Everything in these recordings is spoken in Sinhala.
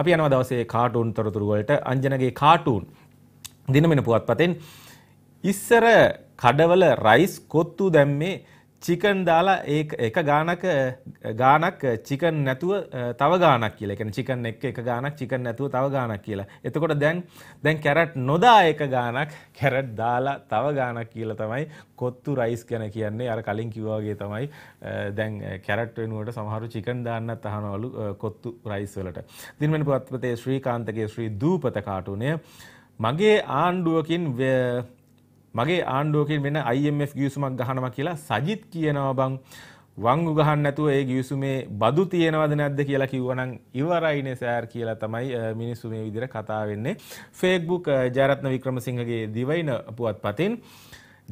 අපි යනවා දවසේ කාටුන් තොරතුරු වලට අංජනගේ කාටුන් දිනමින පුවත්පතෙන් ඉස්සර කඩවල රයිස් කොත්තු දැම්මේ චිකන් දාලා ඒ එක ගානක ගානක් චිකන් නැතුව තව ගානක් කියලා එකන චිකන් එක් එක ගානක් චිකන් නැතුව තව ගානක් කියලා එතකොට දැන් දැන් කැරට් නොදා එක ගානක් කැරට් දාලා තව ගානක් කියලා තමයි කොත්තු රයිස් ගැන කියන්නේ අර කලින් කිව්වාගේ තමයි දැන් කැරට් වෙනුවට සමහරු චිකන් දාන්නත් අහනවලු කොත්තු රයිස් වලට දිනමන පුවත්පතේ ශ්‍රීකාන්තගේ ශ්‍රී දූපත කාටුනය මගේ ආණ්ඩුවකින් මගේ ආණ්ඩුවකින් වෙන IMF ගිවිසුමක් ගහනවා කියලා සජිත් කියනවා බං වංගු ගහන්න නැතුව ඒ ගිවිසුමේ බදු තියෙනවද නැද්ද කියලා කිව්වනම් ඉවරයිනේ සෑර් කියලා තමයි මිනිස්සු මේ විදිහට කතා වෙන්නේ. Facebook ජයරත්න වික්‍රමසිංහගේ දිවයින පුවත්පතින්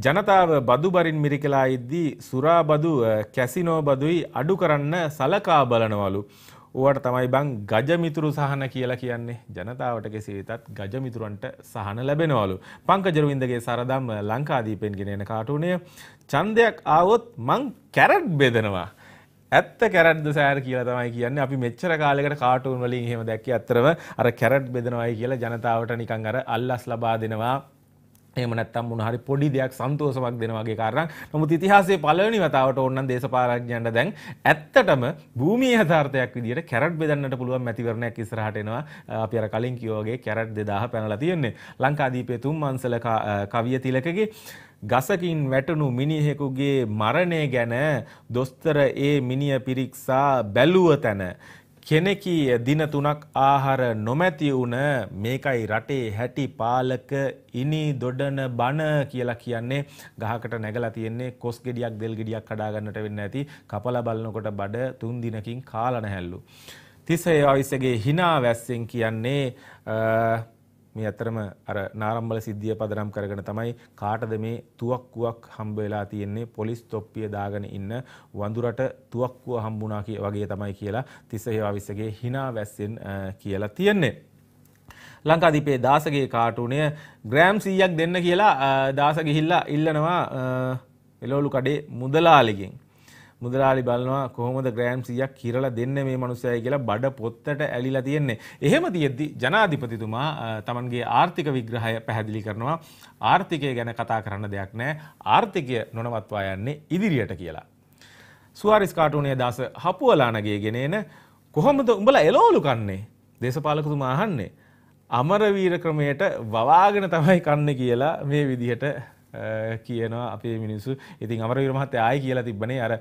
ජනතාව බදු බරින් මිරිකලා ඉද්දී සුරා බදු කැසිනෝ බදුයි අඩු කරන්න සලකා බලනවලු. ඕවට තමයි බං ගජමිතුරු සහන කියලා කියන්නේ ජනතාවට කෙසේ වෙතත් ගජමිතුරන්ට සහන ලැබෙනවලු. පංකජරවින්දගේ සරදම් ලංකාදීපෙන් ගෙන එන කාටුනය ඡන්දයක් ආවොත් මං කැරට් බෙදනවා. ඇත්ත කැරට්ද සෑර කියලා තමයි කියන්නේ අපි මෙච්චර කාලෙකට කාටුන් වලින් එහෙම දැක්කේ අත්‍තරව අර කැරට් බෙදනවායි කියලා ජනතාවට නිකන් අර අල්ලස් ලබා දෙනවා එමනත්තම් මුණහරි පොඩි දෙයක් සන්තෝසමක් දෙනවගේ කාරණ නමුත් ඉතිහාසේ පලනි වතාවට ඔන්න දේශපාලඥන්ට දැන් ඇත්තටම භූමිය හතාර්ථයක් විදිට කැරට් බෙදන්නට පුළුවන් මැතිවරණයක් ඉස්රහටනවා අපි අර කලින් කියෝගේ කැරට් දෙදාහ පැනලා තියෙන්නේ ලංකාදීපය තුම් මන්සල කවිය තිලකගේ ගසකින් වැටනු මිනිහෙකුගේ මරණය ගැන දොස්තර ඒ මිනිිය පිරික්සා බැලුව තැන කෙනෙකි දින තුනක් ආහාර නොමැති වුණ මේකයි රටේ හැටි පාලක ඉනි දොඩන බන කියලා කියන්නේ ගහකට නැගලා තියෙන්නේ කොස් ගෙඩියක් දෙල් ගෙඩියක් කඩා ගන්නට වෙන්න ඇති කපලා බලනකොට බඩ තුන් දිනකින් කාලා නැහැලු. තිස්සේ ආවිසගේ hina වැස්සෙන් කියන්නේ මේ ඇතරම අර නාරම්බල සිද්ධිය පදනම් කරගෙන තමයි කාටද මේ තුවක්කුවක් හම්බ වෙලා තියෙන්නේ පොලිස් තොප්පිය දාගෙන ඉන්න වඳුරට තුවක්කුව හම්බුණා වගේ තමයි කියලා තිස්ස හේවාවිස්සගේ hina වැස්සෙන් කියලා තියෙන්නේ. ලංකාදීපේ දාසගේ කාටුනය ග්‍රෑම් 100ක් දෙන්න කියලා දාස ගිහිල්ලා ඉල්ලනවා එළවලු කඩේ මුදලාලිගෙන්. මුදලාලි බලනවා කොහොමද ග්‍රෑම් 100ක් කිරලා දෙන්නේ මේ මිනිස්සයයි කියලා බඩ පොත්තට ඇලිලා තියෙන්නේ. එහෙම තියෙද්දි ජනාධිපතිතුමා තමන්ගේ ආර්ථික විග්‍රහය පැහැදිලි කරනවා. ආර්ථිකය ගැන කතා කරන්න දෙයක් නැහැ. ආර්ථිකය නොනවත්වා යන්නේ ඉදිරියට කියලා. සුවාරිස් කාටුනේ දාස හපුවලානගේ ගෙනේන කොහොමද උඹලා එළවලු කන්නේ? දේශපාලකතුමා අහන්නේ. අමරවීර ක්‍රමයට වවාගෙන තමයි කන්නේ කියලා මේ විදිහට කියනවා අපේ මිනිස්සු ඉතින් අමර විරමහත්තය ආය කියලා තිබනේ අර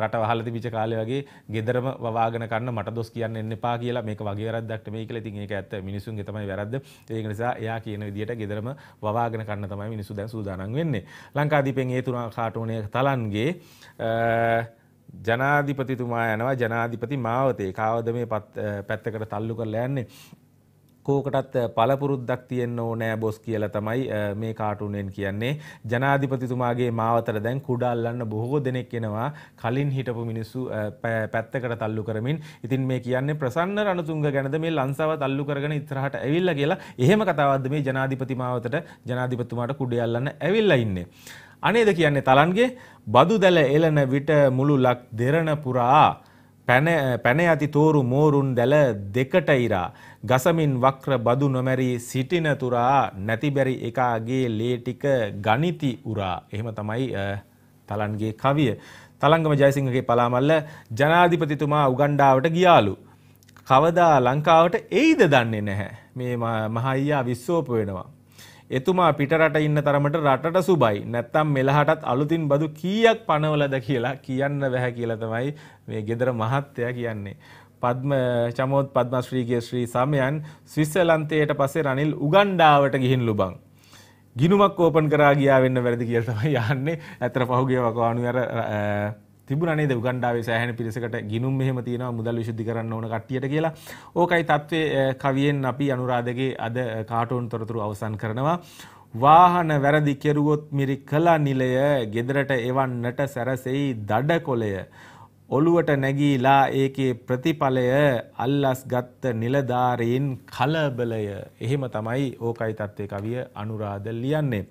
රට වහල තිබිච්ච කාලේ වගේ ගෙදරම වවාගෙන කන්න මට දොස් කියන්න එන්න එපා කියලා මේක වගේ වැරද්දක්ට මේ කියලා ඉතින් ඒක ඇත්ත මිනිසුන්ගේ තමයි වැරද්ද ඒක නිසා එයා කියන විදිහට ගෙදරම වවාගෙන කන්න තමයි මිනිස්සු දැන් සූදානම් වෙන්නේ ලංකාදීපෙන් ඒ තුන කාටෝණය තලන්ගේ ජනාධිපතිතුමා යනවා ජනාධිපති මාවතේ කාවද මේ පැත්තකට තල්ලු කරලා යන්නේ කෝකටත් පළපුරුද්දක් තියෙන්න ඕනෑ බොස් කියලා තමයි මේ කාටුනෙන් කියන්නේ ජනාධිපතිතුමාගේ මාවතර දැන් කුඩාල්ලන්න බොහෝ දෙනෙක් එනවා කලින් හිටපු මිනිස්සු පැත්තකට තල්ලු කරමින් ඉතින් මේ කියන්නේ ප්‍රසන්න රණතුංග ගැනද මේ ලංසාව තල්ලු කරගෙන ඉස්සරහට ඇවිල්ලා කියලා එහෙම කතාවක්ද මේ ජනාධිපති මාවතට ජනාධිපතිතුමාට කුඩයල්ලන්න ඇවිල්ලා ඉන්නේ අනේද කියන්නේ තලන්ගේ බදු දැල එළන විට මුළු ලක් දෙරණ පුරා පැන ඇති තෝරු මෝරුන් දැල දෙකට ඉරා ගසමින් වක්‍ර බදු නොමැරී සිටිනතුරා නැතිබැරි එකාගේ ලේටික ගනිති උරා එහෙම තමයි තලන්ගේ කවිය තලංගම ජයසිංහගේ පලාමල්ල ජනාධිපතිතුමා උගණ්ඩාවට ගියාලු කවදා ලංකාවට එයිද දන්නේ නැහැ මේ මහයියා විස්සෝප වෙනවා එතුමා පිටරට ඉන්න තරමට රටට සුබයි. නැත්තම් මෙලහටත් අලුතින් බදු කීයක් පනවලද කියලා කියන්න බැහැ කියලා තමයි මේ gedara මහත්තයා කියන්නේ. පද්ම චමෝත් පද්මශ්‍රීගේ ශ්‍රී සමයන් ස්විස්සලන්තයට පස්සේ රනිල් උගණ්ඩාවට ගිහින් ලුබන්. ගිනුමක් ඕපන් කරා ගියා වෙන්න වැරදි කියලා තමයි යන්නේ. ඇත්තට පහුගිය වකවානුවේ අර තිබුණනේ ද උගන්ඩාවේ සෑහන පිරිසකට ගිනුම් මෙහෙම තියෙනවා මුදල් විශුද්ධි කරන්න ඕන කට්ටියට කියලා. ඕකයි තත්ත්වයේ කවියෙන් අපි අනුරාධගේ අද කාටෝන් තොරතුරු අවසන් කරනවා. වාහන වැරදි කෙරුවොත් මිරි කලා නිලය ගෙදරට එවන්නට සැරසෙයි දඩ කොලය. ඔළුවට නැගීලා ඒකේ ප්‍රතිඵලය අල්ලස් ගත්ත නිලධාරයෙන් කලබලය එහෙම තමයි ඕකයි තත්ත්වය කවිය අනුරාධ ලියන්නේ.